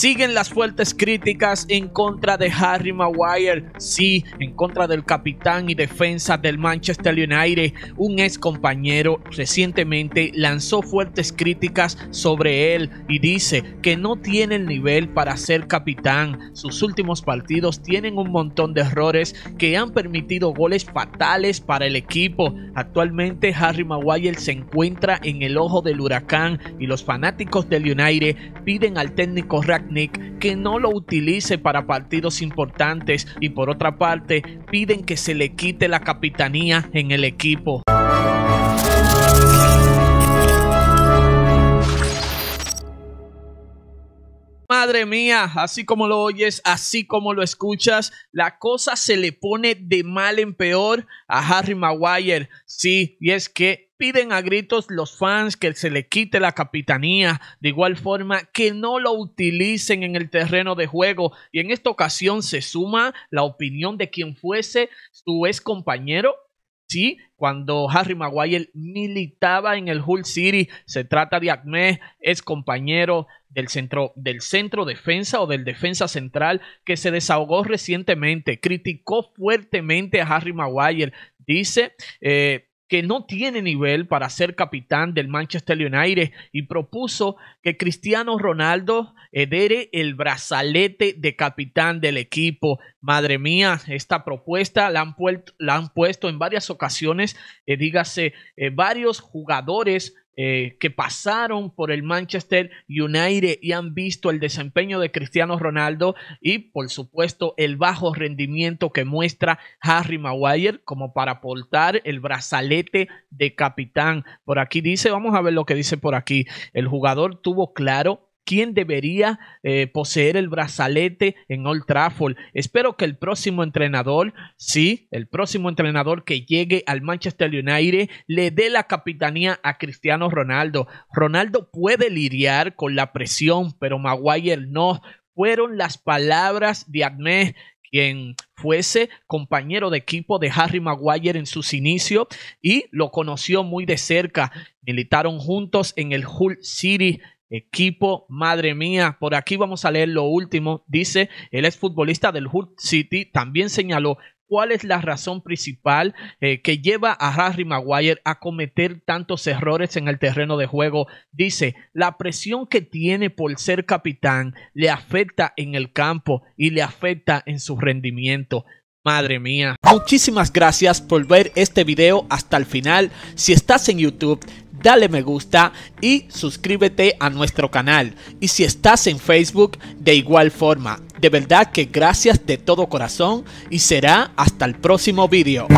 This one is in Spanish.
Siguen las fuertes críticas en contra de Harry Maguire, sí, en contra del capitán y defensa del Manchester United. Un ex compañero recientemente lanzó fuertes críticas sobre él y dice que no tiene el nivel para ser capitán. Sus últimos partidos tienen un montón de errores que han permitido goles fatales para el equipo. Actualmente Harry Maguire se encuentra en el ojo del huracán y los fanáticos del United piden al técnico Rack que no lo utilice para partidos importantes y por otra parte piden que se le quite la capitanía en el equipo. Madre mía, así como lo oyes, así como lo escuchas, la cosa se le pone de mal en peor a Harry Maguire. Sí, y es que Piden a gritos los fans que se le quite la capitanía, de igual forma que no lo utilicen en el terreno de juego. Y en esta ocasión se suma la opinión de quien fuese su ex compañero Sí, cuando Harry Maguire militaba en el Hull City, se trata de Acme, es compañero del centro, del centro defensa o del defensa central que se desahogó recientemente, criticó fuertemente a Harry Maguire, dice... Eh, que no tiene nivel para ser capitán del Manchester United y propuso que Cristiano Ronaldo edere el brazalete de capitán del equipo. Madre mía, esta propuesta la han, puesto en varias ocasiones, eh, dígase, eh, varios jugadores eh, que pasaron por el Manchester United y han visto el desempeño de Cristiano Ronaldo y por supuesto el bajo rendimiento que muestra Harry Maguire como para portar el brazalete de capitán. Por aquí dice, vamos a ver lo que dice por aquí, el jugador tuvo claro quién debería eh, poseer el brazalete en Old Trafford. Espero que el próximo entrenador, sí, el próximo entrenador que llegue al Manchester United le dé la capitanía a Cristiano Ronaldo. Ronaldo puede lidiar con la presión, pero Maguire no. Fueron las palabras de Ahmed quien fuese compañero de equipo de Harry Maguire en sus inicios y lo conoció muy de cerca. Militaron juntos en el Hull City Equipo, madre mía, por aquí vamos a leer lo último. Dice, el exfutbolista del Hull City también señaló cuál es la razón principal eh, que lleva a Harry Maguire a cometer tantos errores en el terreno de juego. Dice, la presión que tiene por ser capitán le afecta en el campo y le afecta en su rendimiento. Madre mía. Muchísimas gracias por ver este video hasta el final. Si estás en YouTube, dale me gusta y suscríbete a nuestro canal. Y si estás en Facebook, de igual forma. De verdad que gracias de todo corazón y será hasta el próximo video.